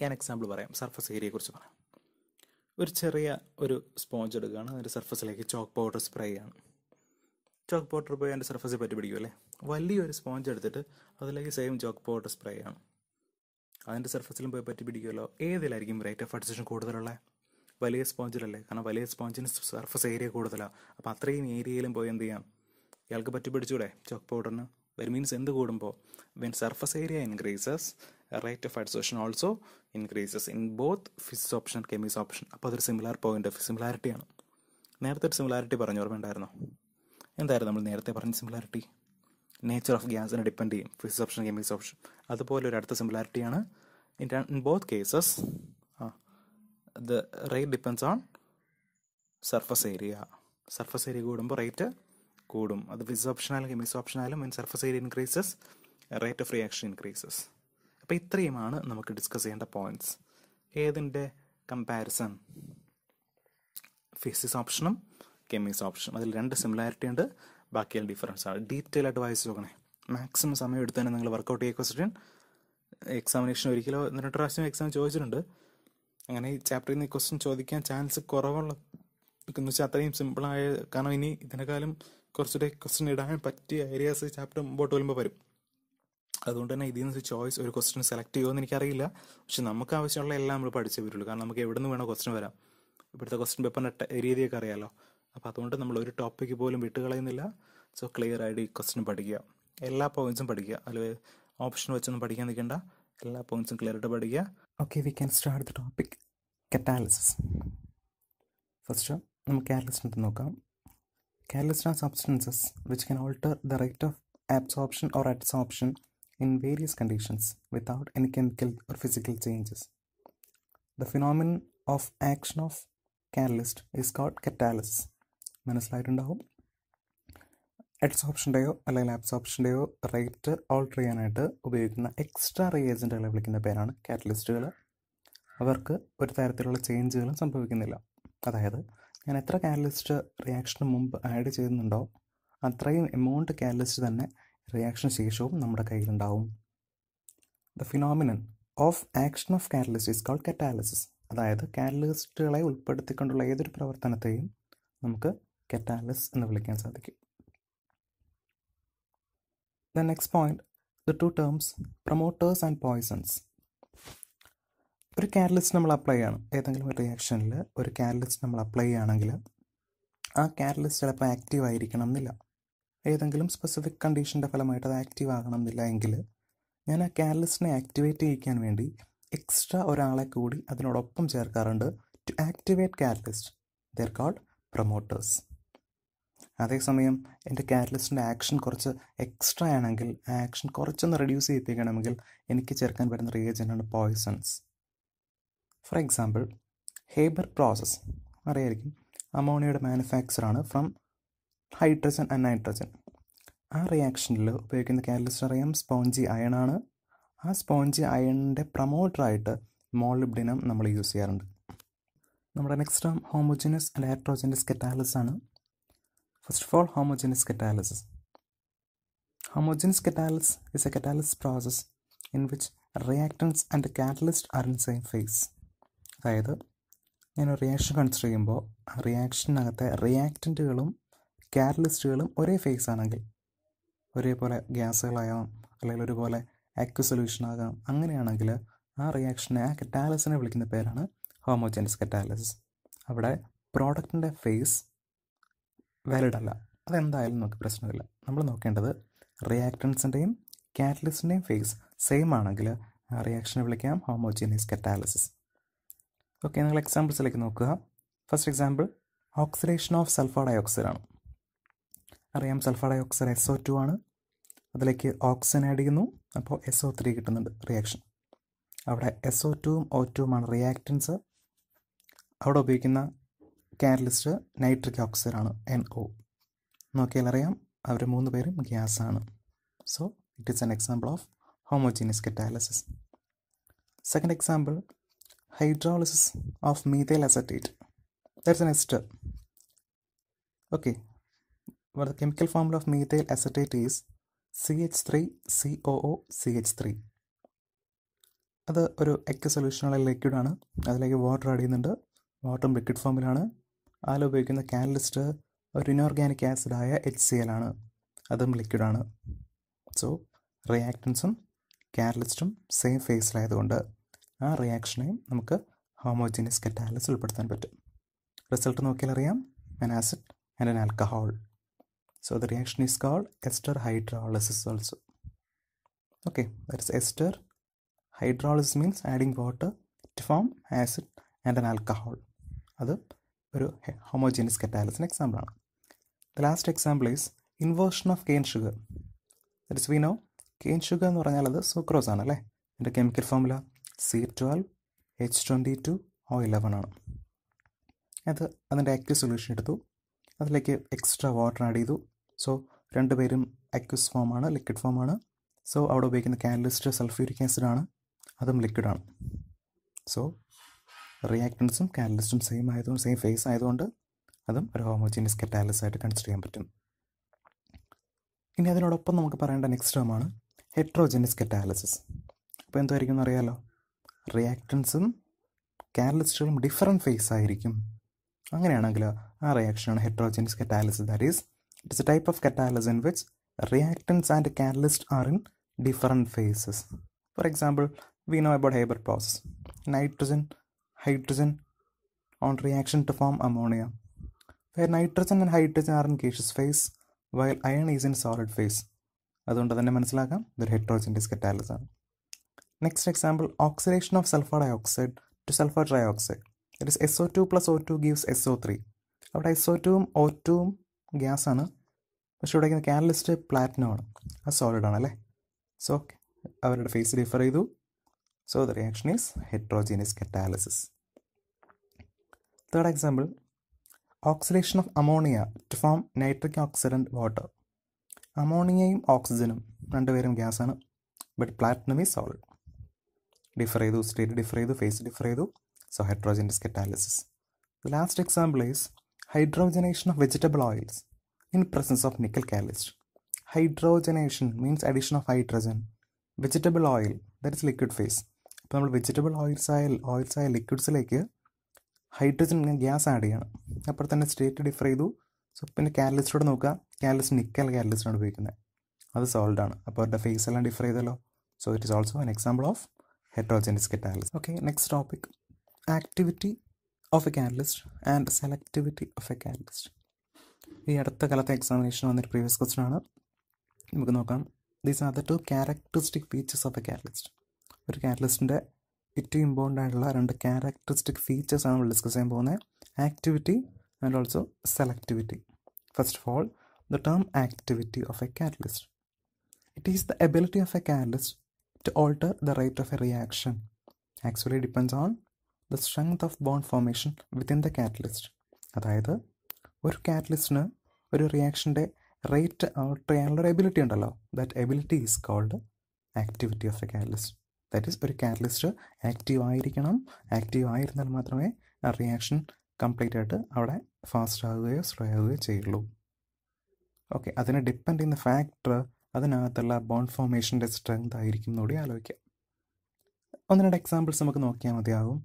ഞാൻ എക്സാമ്പിൾ പറയാം സർഫസ് ഏരിയയെക്കുറിച്ച് പറയാം ഒരു ചെറിയ ഒരു സ്പോഞ്ച് എടുക്കുകയാണ് അതിൻ്റെ സർഫസിലേക്ക് ചോക്ക് പൗഡർ സ്പ്രേ ചെയ്യാണ് ചോക്ക് പൗഡർ പോയി അതിൻ്റെ സർഫസിൽ പറ്റി അല്ലേ വലിയൊരു സ്പോഞ്ച് എടുത്തിട്ട് അതിലേക്ക് സെയിം ചോക്ക് പൗഡർ സ്പ്രേ ആണ് അതിൻ്റെ സർഫസിലും പോയി പറ്റി പിടിക്കുമല്ലോ ഏതിലായിരിക്കും റേറ്റ് ഓഫ് അഡ്സഷൻ കൂടുതലുള്ളത് വലിയ സ്പോഞ്ചിലല്ലേ കാരണം വലിയ സ്പോഞ്ചിന് സർഫസ് ഏരിയ കൂടുതലാണ് അപ്പോൾ അത്രയും ഏരിയയിലും പോയി എന്ത് ചെയ്യാം ഇയാൾക്ക് പറ്റി പിടിച്ചൂടെ ചോക്ക് പൗഡറിന് ദറ്റ് മീൻസ് എന്ത് കൂടുമ്പോൾ when surface area increases rate of adsorption also increases in both physisorption chemisorption അപ്പോൾ അതൊരു സിമിലാർ പോയിന്റ് ഓഫ് സിമിലാരിറ്റിയാണ് നേരത്തെ ഒരു സിമിലാരിറ്റി പറഞ്ഞു ഓർമ്മ ഉണ്ടായിരുന്നോ എന്തായിരുന്നു നമ്മൾ നേരത്തെ പറഞ്ഞ സിമിലാരിറ്റി നേച്ചർ ഓഫ് ഗ്യാസിനെ ഡിപ്പെൻഡ് ചെയ്യും ഫിസിക്സ് ഓപ്ഷൻ കെമിക്സ് ഓപ്ഷൻ അതുപോലെ ഒരു അടുത്ത സിമിലാരിറ്റിയാണ് in in both cases the rate depends on surface area surface area കൂടുമ്പോൾ റേറ്റ് കൂടും അത് വിസ് ഓപ്ഷനാലും കെമിസ് mean surface area increases rate of reaction increases അപ്പോൾ ഇത്രയുമാണ് നമുക്ക് ഡിസ്കസ് ചെയ്യേണ്ട പോയിന്റ്സ് ഏതിൻ്റെ കമ്പാരിസൺ ഫിസിക്സ് ഓപ്ഷനും കെമിക്സ് ഓപ്ഷനും അതിൽ രണ്ട് സിമിലാരിറ്റി ഉണ്ട് ബാക്കിയുള്ള ഡിഫറൻസ് ആണ് ഡീറ്റെയിൽ ആയിട്ട് നോക്കണേ മാക്സിമം സമയം എടുത്ത് തന്നെ നിങ്ങൾ വർക്കൗട്ട് ചെയ്യുക ക്വസ്റ്റ്യൻ എക്സാമിനേഷൻ ഒരിക്കലോ രണ്ട് പ്രാവശ്യം എക്സാം ചോദിച്ചിട്ടുണ്ട് അങ്ങനെ ഈ ചാപ്റ്ററിൽ നിന്ന് ക്വസ്റ്റ്യൻ ചോദിക്കാൻ ചാൻസ് കുറവുള്ള എന്ന് വെച്ചാൽ അത്രയും സിമ്പിളായ കാരണം ഇനി ഇതിനേക്കാളും കുറച്ചുകൂടെ ക്വസ്റ്റ്യൻ ഇടാൻ പറ്റിയ ഏരിയാസ് ചാപ്റ്റർ മുമ്പോട്ട് വരുമ്പോൾ വരും അതുകൊണ്ട് തന്നെ ഇതിൽ നിന്ന് ചോയ്സ് ഒരു ക്വസ്റ്റ്യൻ സെലക്ട് ചെയ്യുമെന്ന് എനിക്കറിയില്ല പക്ഷെ നമുക്ക് ആവശ്യമുള്ള എല്ലാം നമ്മൾ പഠിച്ചേ പറ്റുള്ളൂ കാരണം നമുക്ക് എവിടെ നിന്ന് വേണോ ക്വസ്റ്റ്യൻ വരാം ഇവിടുത്തെ ക്വസ്റ്റ്യൻ പേപ്പറിൻ്റെ രീതിയൊക്കെ അറിയാമല്ലോ അപ്പോൾ അതുകൊണ്ട് നമ്മൾ ഒരു ടോപ്പിക്ക് പോലും വിട്ട് കളയുന്നില്ല സോ ക്ലിയർ ആയിട്ട് ഈ ക്വസ്റ്റ്യൻ പഠിക്കുക എല്ലാ പോയിന്റ്സും പഠിക്കുക അല്ലെങ്കിൽ ഓപ്ഷൻ വെച്ചൊന്നും പഠിക്കാൻ നിൽക്കേണ്ട എല്ലാ പോയിന്റ്സും ക്ലിയർ ആയിട്ട് പഠിക്കുക okay we can start the topic catalysis first നമുക്ക് കാറ്റലിസിനെ നോക്കാം Catalysts are substances which can alter the rate of absorption or adsorption in various conditions without any chemical or physical changes. The phenomenon of action of catalyst is called catalysis. മനസ്സിലായിട്ടുണ്ടാവും അഡ്സോപ്ഷൻ്റെയോ അല്ലെങ്കിൽ അബ്സോപ്ഷൻ്റെയോ rate alter ചെയ്യാനായിട്ട് ഉപയോഗിക്കുന്ന extra റിയേജൻറ്റുകളെ വിളിക്കുന്ന പേരാണ് കാറ്റലിസ്റ്റുകൾ അവർക്ക് ഒരു തരത്തിലുള്ള ചേഞ്ചുകളും സംഭവിക്കുന്നില്ല അതായത് ഞാൻ എത്ര കാറ്റലിസ്റ്റ് റിയാക്ഷന് മുമ്പ് ആഡ് ചെയ്യുന്നുണ്ടോ അത്രയും എമൗണ്ട് കാറ്റലിസ്റ്റ് തന്നെ റിയാക്ഷന് ശേഷവും നമ്മുടെ കയ്യിലുണ്ടാവും the phenomenon of action of catalyst is called catalysis അതായത് കാറ്റലിസ്റ്റുകളെ ഉൾപ്പെടുത്തിക്കൊണ്ടുള്ള ഏതൊരു പ്രവർത്തനത്തെയും നമുക്ക് കറ്റാലിസ് എന്ന് വിളിക്കാൻ സാധിക്കും the next point the two terms promoters and poisons ഒരു കാറ്റലിസ്റ്റ് നമ്മൾ അപ്ലൈ ചെയ്യണം ഏതെങ്കിലും ഒരു റിയാക്ഷനിൽ ഒരു കാറ്റലിസ്റ്റ് നമ്മൾ അപ്ലൈ ചെയ്യുകയാണെങ്കിൽ ആ കാറ്റലിസ്റ്റ് ചിലപ്പോൾ ആക്റ്റീവ് ആയിരിക്കണം എന്നില്ല ഏതെങ്കിലും സ്പെസിഫിക് കണ്ടീഷൻ്റെ ഫലമായിട്ട് അത് ആക്റ്റീവ് ആകണം എന്നില്ല എങ്കിൽ ഞാൻ ആ കാറ്റലിസ്റ്റിനെ ആക്ടിവേറ്റ് ചെയ്യിക്കാൻ വേണ്ടി എക്സ്ട്രാ ഒരാളെ കൂടി അതിനോടൊപ്പം ചേർക്കാറുണ്ട് to activate catalyst they're called promoters അതേസമയം എൻ്റെ കാറ്റലിസ്റ്റിൻ്റെ ആക്ഷൻ കുറച്ച് എക്സ്ട്രാ ആണെങ്കിൽ ആ ആക്ഷൻ കുറച്ചൊന്ന് റെഡ്യൂസ് ചെയ്യിപ്പിക്കണമെങ്കിൽ എനിക്ക് ചേർക്കാൻ പറ്റുന്ന ആണ് poisons for example Haber process അറിയായിരിക്കും അമോണിയയുടെ മാനുഫാക്ചറാണ് ഫ്രം ഹൈഡ്രജൻ ആൻഡ് നൈട്രജൻ ആ റിയാക്ഷനിൽ ഉപയോഗിക്കുന്ന കാറ്റലിസ്റ്റ് അറിയാം സ്പോഞ്ചി അയണാണ് ആ സ്പോഞ്ചി അയണിൻ്റെ പ്രൊമോട്ടറായിട്ട് മോളിബ്ഡിനം നമ്മൾ യൂസ് ചെയ്യാറുണ്ട് നമ്മുടെ നെക്സ്റ്റ് ടേം ഹോമോജിനസ് ലാക്ട്രോജൻസ് കെറ്റാലിസ് ആണ് first of all homogeneous catalysis homogeneous catalysis is a catalysis process in which reactants and catalyst are in same phase അതായത് ഞാൻ റിയാക്ഷൻ കൺസിഡർ ചെയ്യുമ്പോൾ റിയാക്ഷനകത്തെ റിയാക്റ്റൻറ്റുകളും കാറ്റലിസ്റ്റുകളും ഒരേ ഫേസ് ആണെങ്കിൽ ഒരേപോലെ ഗ്യാസുകളാകാം അല്ലെങ്കിൽ ഒരുപോലെ ആക്വ സൊല്യൂഷൻ ആകാം അങ്ങനെയാണെങ്കിൽ ആ റിയാക്ഷനെ ആ കറ്റാലസിനെ വിളിക്കുന്ന പേരാണ് ഹോമോജൻസ് കറ്റാലിസിസ് അവിടെ പ്രോഡക്റ്റിൻ്റെ ഫേസ് വാലിഡല്ല അല്ല അതെന്തായാലും നമുക്ക് പ്രശ്നമില്ല നമ്മൾ നോക്കേണ്ടത് റിയാക്റ്റൻസിൻ്റെയും കാറ്റലിസ്റ്റിൻ്റെയും ഫേസ് സെയിം ആണെങ്കിൽ ആ റിയാക്ഷനെ വിളിക്കാം ഹോമോജീനിയസ് കറ്റാലിസിസ് ഓക്കെ നിങ്ങൾ എക്സാമ്പിൾസിലേക്ക് നോക്കുക first example oxidation of sulphur dioxide ആണ് അറിയാം sulphur dioxide S O two ആണ് അതിലേക്ക് ഓക്സിജൻ ആഡ് ചെയ്യുന്നു അപ്പോൾ എസ് ഒ ത്രീ കിട്ടുന്നുണ്ട് റിയാക്ഷൻ അവിടെ എസ് ഒ ടുവും ഒ ടുവുമാണ് റിയാക്റ്റൻസ് അവിടെ ഉപയോഗിക്കുന്ന കാറ്റലിസ്റ്റ് നൈട്രിക് ഓക്സൈഡ് ആണ് എൻ ഒ നോക്കിയാൽ അറിയാം അവർ മൂന്ന് പേരും ഗ്യാസാണ് so it is an example of homogeneous catalysis second example hydrolysis of acetate that's hydrolysis of okay acetate. That's the next step. Okay, well, the chemical formula of O C H three അത് ഒരു എക്ക സൊല്യൂഷനുള്ള ലിക്വിഡാണ് അതിലേക്ക് water add ചെയ്യുന്നുണ്ട് വാട്ടറും liquid ഫോമിലാണ് അതിൽ ഉപയോഗിക്കുന്ന catalyst ഒരു ഇനോർഗാനിക് ആസിഡായ എച്ച് സി എൽ ആണ് അതും ലിക്വിഡാണ് സോ റിയാക്ടൻസും കാനലിസ്റ്റും സെയിം ഫേസിലായതുകൊണ്ട് ആ റിയാക്ഷനെയും നമുക്ക് ഹോമോജീനിയസ് കറ്റാലിസ് ഉൾപ്പെടുത്താൻ പറ്റും റിസൾട്ട് നോക്കിയാൽ അറിയാം an acid and an alcohol so the reaction is called ester hydrolysis also okay that's ester ester. Means adding water to form acid and and alcohol അത് ഒരു ഹോമോജീനിയസ് കറ്റാലിസിന് എക്സാമ്പിളാണ് the last example is inversion of cane sugar that's we know cane sugar എന്ന് പറഞ്ഞാൽ അത് sucrose ആണ് അല്ലേ എൻ്റെ chemical formula C twelve H twenty two O eleven ആണ് അത് അതിൻ്റെ ആക്വസ് സൊല്യൂഷൻ എടുത്തു അതിലേക്ക് എക്സ്ട്രാ വാട്ടർ ആഡ് ചെയ്തു സോ രണ്ടുപേരും ഫോം ഫോമാണ് ലിക്വിഡ് ഫോമാണ് സോ അവിടെ ഉപയോഗിക്കുന്ന കാനലിസ്റ്റർ സൾഫ്യൂരിക് ആസിഡ് ആണ് അതും ലിക്വിഡാണ് സോ റിയാക്ടൻസും കാനലിസ്റ്റും സെയിം ആയതുകൊണ്ട് സെയിം ഫേസ് ആയതുകൊണ്ട് അതും ഒരു ഹോമോജീനിയസ് കറ്റാലിസ് ആയിട്ട് കൺസിഡർ ചെയ്യാൻ പറ്റും ഇനി അതിനോടൊപ്പം നമുക്ക് പറയേണ്ട നെക്സ്റ്റ് ടേമാണ് ഹെട്രോജനിസ് കെറ്റാലിസിസ് അപ്പോൾ എന്തായിരിക്കും എന്നറിയാലോ റിയാക്ടൻസും കാറ്റലിസ്റ്റുകളും ഡിഫറെൻറ്റ് ഫേസ് ആയിരിക്കും അങ്ങനെയാണെങ്കിൽ ആ റിയാക്ഷനാണ് heterogeneous catalysis that is it's a type of catalysis in which reactants and catalyst are in different phases for example we know about Haber process nitrogen hydrogen on reaction to form ammonia where nitrogen and hydrogen are in gaseous phase while iron is in solid phase അതുകൊണ്ട് തന്നെ മനസ്സിലാക്കാം ഇതൊരു ഹെട്രോജൻ്റെ സ്കെറ്റാലിസ് ആണ് Next example, oxidation of sulfur is S O two plus O SO2 gives O2 O SO3. അവിടെ S O ടുവും O ടുവും ഗ്യാസാണ് പക്ഷെ ഇവിടെ കാനലിസ്റ്റ് പ്ലാറ്റിനം ആണ് അത് സോളിഡ് ആണ് അല്ലേ സോ അവരുടെ ഫേസ് ഡിഫർ ചെയ്തു so the reaction is heterogeneous catalysis third example oxidation of ammonia to form nitric oxide and water അമോണിയയും ഓക്സിജനും രണ്ടുപേരും ഗ്യാസാണ് but platinum is solid differ ചെയ്തു സ്റ്റേറ്റ് ഡിഫർ ചെയ്തു ഫേസ് ഡിഫർ ചെയ്തു so heterogeneous catalysis the last example is hydrogenation of vegetable oils in presence of nickel catalyst hydrogenation means addition of hydrogen vegetable oil that is liquid phase അപ്പോൾ നമ്മൾ vegetable oils ആയ oils ആയ ലിക്വിഡ്സിലേക്ക് hydrogen gas add ചെയ്യണം അപ്പോൾ തന്നെ state differ ചെയ്തു so പിന്നെ കാലിസ്റ്റോട് നോക്കുക കാലിസ്റ്റ് നിക്കൽ കാലിസ്റ്റാണ് ഉപയോഗിക്കുന്നത് അത് സോൾഡ് ആണ് അപ്പോൾ അവരുടെ ഫേസ് എല്ലാം ഡിഫർ ചെയ്തല്ലോ so it is also an example of heterogeneous catalyst. Okay next topic activity of a catalyst and selectivity of a catalyst ഈ അടുത്ത കാലത്തെ എക്സാമിനേഷൻ വന്നൊരു പ്രീവിയസ് ക്വസ്റ്റൻ ആണ് നമുക്ക് നോക്കാം these are the two characteristic features of a catalyst ഒരു കാറ്റലിസ്റ്റിൻ്റെ ഏറ്റവും ഇമ്പോർട്ടൻ്റ് ആയിട്ടുള്ള രണ്ട് ക്യാരക്ടറിസ്റ്റിക് ഫീച്ചേഴ്സ് ആണ് നമ്മൾ ഡിസ്കസ് ചെയ്യാൻ പോകുന്നത് activity and also selectivity first of all the term activity of a catalyst it is the ability of a catalyst to alter the rate of a reaction actually depends on the strength of bond formation within the catalyst അതായത് ഒരു കാറ്റലിസ്റ്റിന് ഒരു റിയാക്ഷൻ്റെ rate alter ചെയ്യാനുള്ള ഒരു ability ഉണ്ടല്ലോ that ability is called activity of a catalyst that is ഒരു catalyst active ആയിരിക്കണം active ആയിരുന്നാൽ മാത്രമേ ആ റിയാക്ഷൻ കംപ്ലീറ്റ് ആയിട്ട് അവിടെ ഫാസ്റ്റ് ആവുകയോ സ്ലോ ആവുകയോ ചെയ്യുള്ളൂ ഓക്കെ അതിനെ ഡിപ്പെൻഡ് ചെയ്യുന്ന ഫാക്ടർ അതിനകത്തുള്ള ബോണ്ട് ഫോമേഷൻ്റെ സ്ട്രെങ്ത് ആയിരിക്കും എന്നുകൂടി ആലോചിക്കാം ഒന്ന് രണ്ട് എക്സാമ്പിൾസ് നമുക്ക് നോക്കിയാൽ മതിയാവും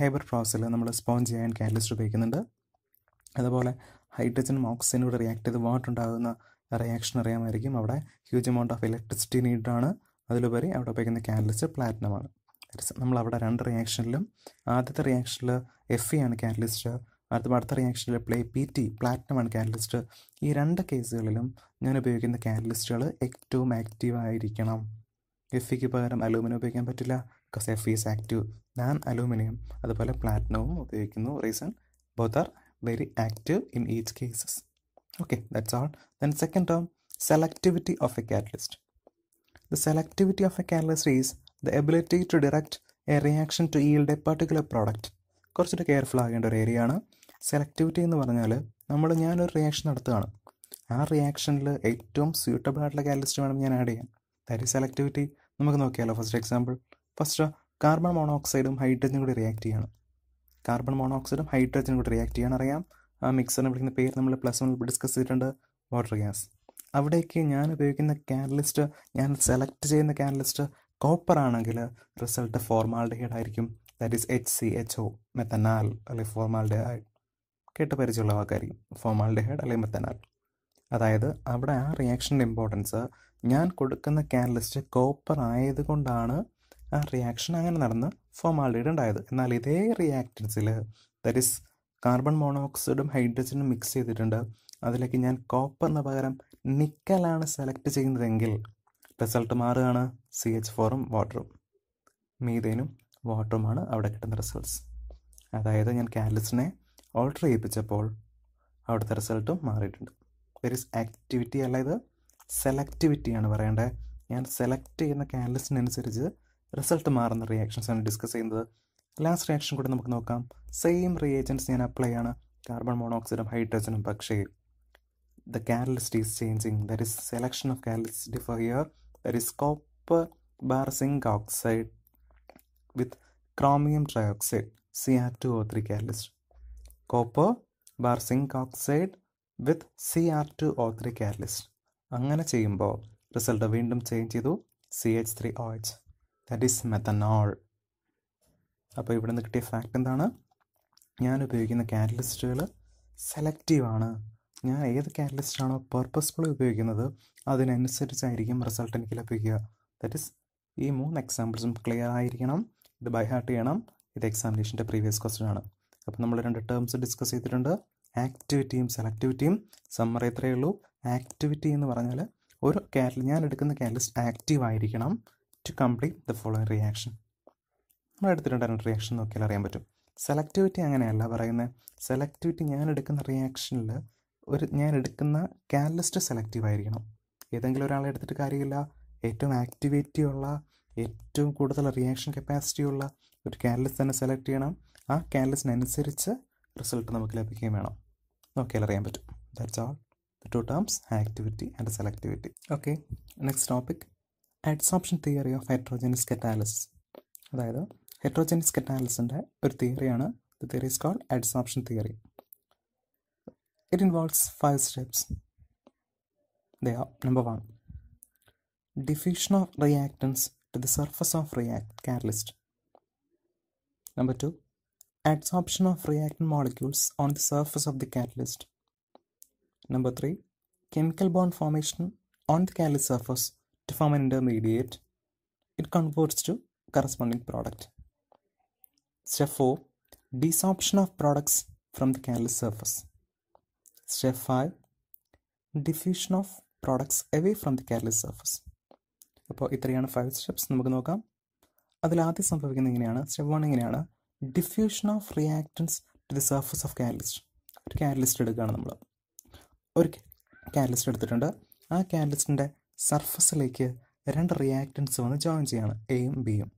ഹൈബർ പ്രോസസ്സിൽ നമ്മൾ സ്പോഞ്ച് ചെയ്യാൻ കാറ്റലിസ്റ്റ് ഉപയോഗിക്കുന്നുണ്ട് അതുപോലെ ഹൈഡ്രജനും ഓക്സിജനോട് റിയാക്ട് ചെയ്ത് വാട്ട് ഉണ്ടാകുന്ന റിയാക്ഷൻ അറിയാമായിരിക്കും അവിടെ ഹ്യൂജ് എമൗണ്ട് ഓഫ് ഇലക്ട്രിസിറ്റി നീഡാണ് അതിലുപരി അവിടെ ഉപയോഗിക്കുന്ന കാറ്റലിസ്റ്റ് പ്ലാറ്റിനമാണ് നമ്മൾ അവിടെ രണ്ട് റിയാക്ഷനിലും ആദ്യത്തെ റിയാക്ഷനിൽ എഫ് ഇ ആണ് കാറ്റലിസ്റ്റ് അടുത്ത അടുത്ത റിയാക്ഷനിൽ പ്ലേ പി ടി പ്ലാറ്റിനം ആണ് കാറ്റലിസ്റ്റ് ഈ രണ്ട് കേസുകളിലും ഞാൻ ഉപയോഗിക്കുന്ന കാറ്റലിസ്റ്റുകൾ ഏറ്റവും ആക്റ്റീവ് ആയിരിക്കണം എഫ് ഇക്ക് പകരം അലൂമിനിയം ഉപയോഗിക്കാൻ പറ്റില്ല ബിക്കോസ് എഫ് ഈസ് ആക്റ്റീവ് ഞാൻ അലൂമിനിയം അതുപോലെ പ്ലാറ്റിനവും ഉപയോഗിക്കുന്നു reason both are very active in each cases okay that's all then second term selectivity of a catalyst the selectivity of a catalyst is the ability to direct a reaction to yield a particular product കുറച്ചുകൂടി careful ആകേണ്ട ഒരു area ആണ് selectivity എന്ന് പറഞ്ഞാൽ നമ്മൾ ഞാനൊരു reaction നടത്തുകയാണ് ആ റിയാക്ഷനിൽ ഏറ്റവും സ്യൂട്ടബിൾ ആയിട്ടുള്ള കാറ്റലിസ്റ്റ് വേണം ഞാൻ ആഡ് ചെയ്യാൻ ദാറ്റ് ഈസ് സെലക്ടിവിറ്റി നമുക്ക് നോക്കിയാലോ ഫസ്റ്റ് എക്സാമ്പിൾ ഫസ്റ്റ് കാർബൺ മോണോക്സൈഡും ഹൈഡ്രജനും കൂടി റിയാക്ട് ചെയ്യാണ് കാർബൺ മോണോക്സൈഡും ഹൈഡ്രജനും കൂടി റിയാക്ട് ചെയ്യാൻ അറിയാം ആ മിക്സറിനെ വിളിക്കുന്ന പേര് നമ്മൾ പ്ലസ് വൺ ഡിസ്കസ് ചെയ്തിട്ടുണ്ട് വാട്ടർ ഗ്യാസ് അവിടേക്ക് ഞാൻ ഉപയോഗിക്കുന്ന കാറ്റലിസ്റ്റ് ഞാൻ സെലക്ട് ചെയ്യുന്ന കാറ്റലിസ്റ്റ് കോപ്പർ ആണെങ്കിൽ റിസൾട്ട് ഫോർമാൽഡിഹൈഡ് ആയിരിക്കും that is H C H O methanal അല്ലെങ്കിൽ ഫോർമാൽഡിഹൈഡ് കേട്ട പരിചയമുള്ള വാക്കായിരിക്കും ഫോമാൽഡിഹൈഡ് അല്ലെങ്കിൽ മെത്തനാൽ അതായത് അവിടെ ആ റിയാക്ഷൻ്റെ ഇമ്പോർട്ടൻസ് ഞാൻ കൊടുക്കുന്ന കാറ്റലിസ്റ്റ് കോപ്പർ ആയതുകൊണ്ടാണ് ആ റിയാക്ഷൻ അങ്ങനെ നടന്ന് ഫോമാൽഡിഹൈഡ് ഉണ്ടായത് എന്നാൽ ഇതേ റിയാക്ടൻസിൽ ദറ്റ് ഇസ് കാർബൺ മോണോക്സൈഡും ഹൈഡ്രജനും മിക്സ് ചെയ്തിട്ടുണ്ട് അതിലേക്ക് ഞാൻ കോപ്പറിന് പകരം നിക്കലാണ് സെലക്ട് ചെയ്യുന്നതെങ്കിൽ റിസൾട്ട് മാറുകയാണ് സി എച്ച് ഫോറും വാട്ടറും മീതേനും വാട്ടറുമാണ് അവിടെ കിട്ടുന്ന റിസൾട്ട്സ് അതായത് ഞാൻ കാറ്റലിസ്റ്റിനെ ഓൾട്ടർ ചെയ്യിപ്പിച്ചപ്പോൾ അവിടുത്തെ റിസൾട്ടും മാറിയിട്ടുണ്ട് വെരി ആക്ടിവിറ്റി അല്ല ഇത് സെലക്ടിവിറ്റിയാണ് പറയേണ്ടത് ഞാൻ സെലക്ട് ചെയ്യുന്ന കാനലിസ്റ്റിനനുസരിച്ച് റിസൾട്ട് മാറുന്ന റിയാക്ഷൻസാണ് ഡിസ്കസ് ചെയ്യുന്നത് ലാസ്റ്റ് റിയാക്ഷൻ കൂടി നമുക്ക് നോക്കാം സെയിം റിയേജൻസ് ഞാൻ അപ്ലൈ ആണ് കാർബൺ മോണോക്സൈഡും ഹൈഡ്രജനും പക്ഷേ the catalyst is changing there is selection of catalyst for here there is copper bar zinc oxide with chromium trioxide C R two O three catalyst copper bar zinc oxide with C R two O three catalyst അങ്ങനെ ചെയ്യുമ്പോൾ result വീണ്ടും change ചെയ്തു C H three O H that is methanol അപ്പോൾ ഇവിടെ നിന്ന് കിട്ടിയ fact എന്താണ് ഞാൻ ഉപയോഗിക്കുന്ന കാറ്റലിസ്റ്റുകൾ സെലക്റ്റീവ് ആണ് ഞാൻ ഏത് കാറ്റലിസ്റ്റാണോ പർപ്പസ്ഫുള്ളി ഉപയോഗിക്കുന്നത് അതിനനുസരിച്ചായിരിക്കും റിസൾട്ട് എനിക്ക് ലഭിക്കുക ദാറ്റ് ഇസ് ഈ മൂന്ന് എക്സാമ്പിൾസും ക്ലിയർ ആയിരിക്കണം ഇത് ബൈ ഹാർട്ട് ചെയ്യണം ഇത് എക്സാമിനേഷൻ്റെ പ്രീവിയസ് ക്വസ്റ്റൻ ആണ് അപ്പോൾ നമ്മൾ രണ്ട് ടേംസ് ഡിസ്കസ് ചെയ്തിട്ടുണ്ട് ആക്ടിവിറ്റിയും സെലക്ടിവിറ്റിയും സമ്മറി ഇത്രയേ ഉള്ളൂ ആക്ടിവിറ്റി എന്ന് പറഞ്ഞാൽ ഒരു കാറ്റൽ ഞാൻ എടുക്കുന്ന കാറ്റലിസ്റ്റ് ആക്റ്റീവ് ആയിരിക്കണം to complete the following reaction നമ്മൾ എടുത്തിട്ടുണ്ടായിരുന്ന റിയാക്ഷൻ നോക്കിയാൽ അറിയാൻ പറ്റും സെലക്ടിവിറ്റി അങ്ങനെയല്ല പറയുന്നത് സെലക്ടിവിറ്റി ഞാൻ എടുക്കുന്ന റിയാക്ഷനിൽ ഒരു ഞാൻ എടുക്കുന്ന കാറ്റലിസ്റ്റ് സെലക്റ്റീവ് ആയിരിക്കണം ഏതെങ്കിലും ഒരാളെ എടുത്തിട്ട് കാര്യമില്ല ഏറ്റവും ആക്ടിവിറ്റി ഉള്ള ഏറ്റവും കൂടുതൽ റിയാക്ഷൻ കപ്പാസിറ്റി ഉള്ള ഒരു കാറ്റലിസ്റ്റ് തന്നെ സെലക്ട് ചെയ്യണം ആ കാൻഡിൽസിനനുസരിച്ച് റിസൾട്ട് നമുക്ക് ലഭിക്കുകയും വേണം നോക്കിയാൽ അറിയാൻ പറ്റും that's all the two terms activity and selectivity okay next topic adsorption theory of heterogeneous catalysis അതായത് ഹെട്രോജനസ് കെറ്റാലിസിൻ്റെ ഒരു തിയറിയാണ് the theory is called adsorption theory it involves five steps the number one diffusion of reactants to the surface of react catalyst number two adsorption of reactant molecules on the surface of the catalyst. Number 3. Chemical bond formation on the catalyst surface to form an intermediate. It converts to corresponding product. Step 4. Desorption of products from the catalyst surface. Step 5. Diffusion of products away from the catalyst surface. അപ്പോൾ ഇത്രയാണ് five steps നമുക്ക് നോക്കാം അതിലാദ്യം സംഭവിക്കുന്നത് എങ്ങനെയാണ് step one എങ്ങനെയാണ് diffusion of reactants to the surface of catalyst ഒരു catalyst എടുക്കുകയാണ് നമ്മൾ ഒരു കാറ്റലിസ്റ്റ് എടുത്തിട്ടുണ്ട് ആ കാറ്റലിസ്റ്റിൻ്റെ സർഫസിലേക്ക് രണ്ട് റിയാക്ടൻസ് വന്ന് ജോയിൻ ചെയ്യാണ് എയും ബിയും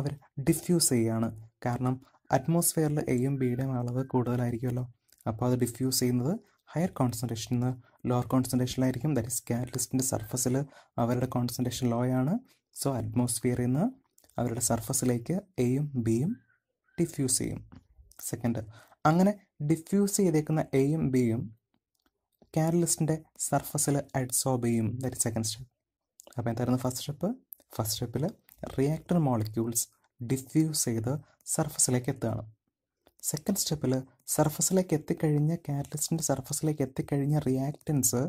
അവർ ഡിഫ്യൂസ് ചെയ്യുകയാണ് കാരണം അറ്റ്മോസ്ഫിയറിൽ എയും ബിയുടെയും അളവ് കൂടുതലായിരിക്കുമല്ലോ അപ്പോൾ അത് ഡിഫ്യൂസ് ചെയ്യുന്നത് ഹയർ കോൺസെൻട്രേഷനിൽ നിന്ന് ലോവർ കോൺസെൻട്രേഷനിലായിരിക്കും ദാറ്റ് ഇസ് കാറ്റലിസ്റ്റിൻ്റെ സർഫസിൽ അവരുടെ കോൺസെൻട്രേഷൻ ലോ ആണ് സോ അറ്റ്മോസ്ഫിയറിൽ നിന്ന് അവരുടെ സർഫസിലേക്ക് എയും ബിയും ഡിഫ്യൂസ് ചെയ്യും സെക്കൻഡ് അങ്ങനെ ഡിഫ്യൂസ് ചെയ്തേക്കുന്ന എയും ബിയും കാരലിസ്റ്റിൻ്റെ സർഫസിൽ അഡ്സോർബ് ചെയ്യും ദറ്റ് സെക്കൻഡ് സ്റ്റെപ്പ് അപ്പോൾ എന്തായിരുന്നു ഫസ്റ്റ് സ്റ്റെപ്പ് ഫസ്റ്റ് സ്റ്റെപ്പിൽ റിയാക്ടർ മോളിക്യൂൾസ് ഡിഫ്യൂസ് ചെയ്ത് സർഫസിലേക്ക് എത്തുകയാണ് സെക്കൻഡ് സ്റ്റെപ്പിൽ സർഫസിലേക്ക് എത്തിക്കഴിഞ്ഞ കാറ്റലിസ്റ്റിൻ്റെ സർഫസിലേക്ക് എത്തിക്കഴിഞ്ഞ റിയാക്റ്റൻസ്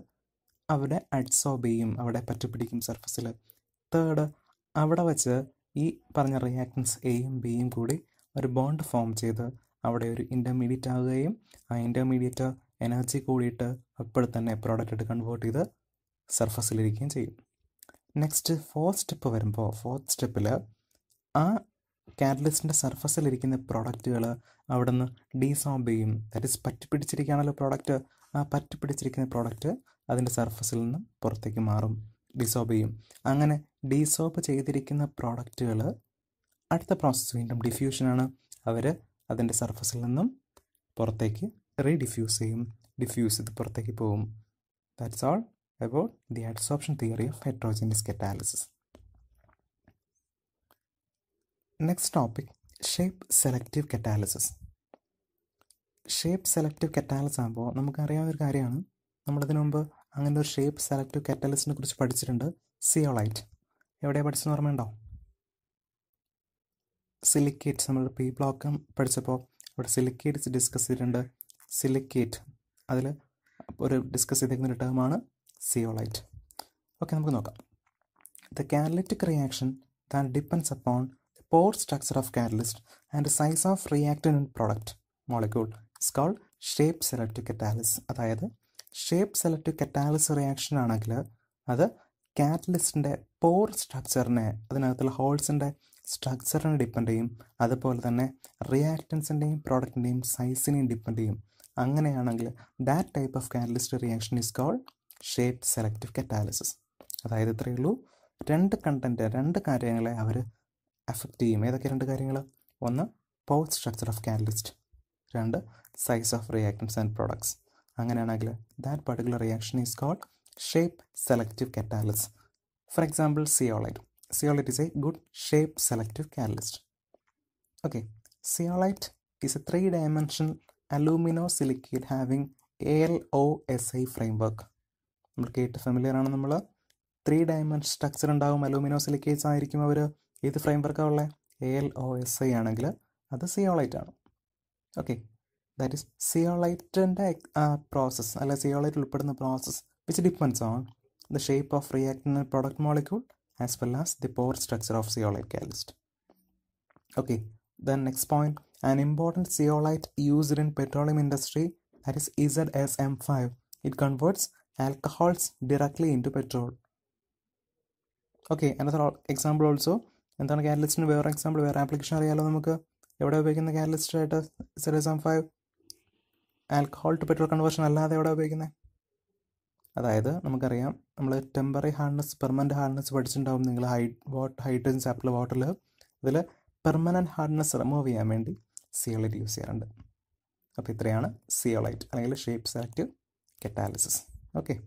അവിടെ അഡ്സോർബ് ചെയ്യും അവിടെ പറ്റിപ്പിടിക്കും സർഫസിൽ തേർഡ് അവിടെ വച്ച് ഈ പറഞ്ഞ റിയാക്റ്റൻസ് എയും ബിയും കൂടി ഒരു ബോണ്ട് ഫോം ചെയ്ത് അവിടെ ഒരു ഇൻ്റർമീഡിയറ്റ് ആകുകയും ആ ഇൻ്റർമീഡിയറ്റ് എനർജി കൂടിയിട്ട് അപ്പോൾ തന്നെ പ്രോഡക്റ്റ് കൺവേർട്ട് ചെയ്ത് സർഫസിലിരിക്കുകയും ചെയ്യും നെക്സ്റ്റ് ഫോർത്ത് സ്റ്റെപ്പ് വരുമ്പോൾ ഫോർത്ത് സ്റ്റെപ്പിൽ ആ കാറ്റലിസ്റ്റിൻ്റെ സർഫസിലിരിക്കുന്ന പ്രോഡക്റ്റുകൾ അവിടെ നിന്ന് ഡീസോംബ് ചെയ്യും ദാറ്റ് ഇസ് പറ്റി പിടിച്ചിരിക്കുകയാണല്ലോ പ്രോഡക്റ്റ് ആ പറ്റി പിടിച്ചിരിക്കുന്ന പ്രോഡക്റ്റ് അതിൻ്റെ സർഫസിൽ നിന്ന് പുറത്തേക്ക് മാറും ഡിസോബ് ചെയ്യും അങ്ങനെ ഡീസോബ് ചെയ്തിരിക്കുന്ന പ്രോഡക്റ്റുകൾ അടുത്ത പ്രോസസ്സ് വീണ്ടും ഡിഫ്യൂഷനാണ് അവർ അതിൻ്റെ സർഫസിൽ നിന്നും പുറത്തേക്ക് റീഡിഫ്യൂസ് ചെയ്യും ഡിഫ്യൂസ് ചെയ്ത് പുറത്തേക്ക് പോകും that's all about the adsorption theory of heterogeneous catalysis next topic shape selective catalysis shape selective catalysis ആകുമ്പോൾ നമുക്കറിയാവുന്ന ഒരു കാര്യമാണ് നമ്മളതിനു മുമ്പ് അങ്ങനെ ഒരു ഷേപ്പ് സെലക്റ്റീവ് കെറ്റാലിസിനെ കുറിച്ച് പഠിച്ചിട്ടുണ്ട് സിയോളൈറ്റ് എവിടെയാണ് പഠിച്ചെന്ന് ഓർമ്മയുണ്ടോ സിലിക്കേറ്റ്സ് നമ്മൾ പി ബ്ലോക്കം പഠിച്ചപ്പോൾ അവിടെ സിലിക്കേറ്റ്സ് ഡിസ്കസ് ചെയ്തിട്ടുണ്ട് സിലിക്കേറ്റ് അതിൽ ഒരു ഡിസ്കസ് ചെയ്തിരിക്കുന്ന ഒരു ടേമാണ് സിയോളൈറ്റ് ഓക്കെ നമുക്ക് നോക്കാം the catalytic reaction than depends upon the pore structure of catalyst and size of reactant product molecule it's called shape select catalysis അതായത് ഷേപ്പ് സെലക്ട് കറ്റാലിസ് റിയാക്ഷൻ ആണെങ്കിൽ അത് കാറ്റലിസ്റ്റിൻ്റെ പോർ സ്ട്രക്ചറിനെ അതിനകത്തുള്ള ഹോൾസിൻ്റെ സ്ട്രക്ചറിനെ ഡിപ്പെൻഡ് ചെയ്യും അതുപോലെ തന്നെ റിയാക്റ്റൻസിൻ്റെയും പ്രോഡക്റ്റിൻ്റെയും സൈസിനെയും ഡിപ്പെൻഡ് ചെയ്യും അങ്ങനെയാണെങ്കിൽ that type of catalyst reaction is called shape selective catalysis അതായത് ഇത്രയേ ഉള്ളൂ രണ്ട് കണ്ടൻറ്റ് രണ്ട് കാര്യങ്ങളെ അവർ എഫക്റ്റ് ചെയ്യും ഏതൊക്കെ രണ്ട് കാര്യങ്ങൾ ഒന്ന് പോൾ സ്ട്രക്ചർ ഓഫ് കാറ്റലിസ്റ്റ് രണ്ട് size of reactants and products അങ്ങനെയാണെങ്കിൽ that particular reaction is called shape selective catalysis for example zeolite Zeolite is a good shape selective catalyst. Okay, zeolite is a three dimensional aluminosilicate having A L O S I framework നമ്മൾ കേട്ട് familiar ആണ് നമ്മൾ three dimension structure ഉണ്ടാവും അലൂമിനോസിലിക്കേറ്റ്സ് ആയിരിക്കും അവർ ഏത് ഫ്രെയിംവർക്കാണ് ഉള്ളത് A L O S I ആണെങ്കിൽ അത് സിയോളൈറ്റ് ആണ് ഓക്കെ ദാറ്റ് ഇസ് സിയോളൈറ്റിൻ്റെ പ്രോസസ്സ് അല്ല സിയോളൈറ്റ് ഉൾപ്പെടുന്ന process which depends on the shape of reactant product molecule as well as the pore structure of zeolite catalyst. Okay, then next point, an important zeolite used in petroleum industry that is ZSM5. It converts alcohols directly into petrol. Okay, another example also. എന്താണ് കാറ്റലിസ്റ്റിന് വേറെ example വേറെ application അറിയാലോ നമുക്ക് എവിടെ ഉപയോഗിക്കുന്ന catalyst ആയിട്ട് സീറോ സെം five alcohol to petrol conversion അല്ലാതെ എവിടെ ഉപയോഗിക്കുന്നത് അതായത് നമുക്കറിയാം നമ്മൾ ടെമ്പററി ഹാർഡ്നസ് പെർമനൻറ്റ് ഹാർഡ്നസ് പഠിച്ചിട്ടുണ്ടാവും നിങ്ങൾ ഹൈ വാട്ട് ഹൈഡ്രജൻ സാപ്പിൾ വാട്ടറിൽ അതിൽ പെർമനൻറ്റ് ഹാർഡ്നസ് റിമൂവ് ചെയ്യാൻ വേണ്ടി സിയോളൈറ്റ് യൂസ് ചെയ്യാറുണ്ട് അപ്പോൾ ഇത്രയാണ് സിയോളൈറ്റ് അല്ലെങ്കിൽ ഷേപ്പ് സെലക്ട് കെറ്റാലിസിസ് ഓക്കെ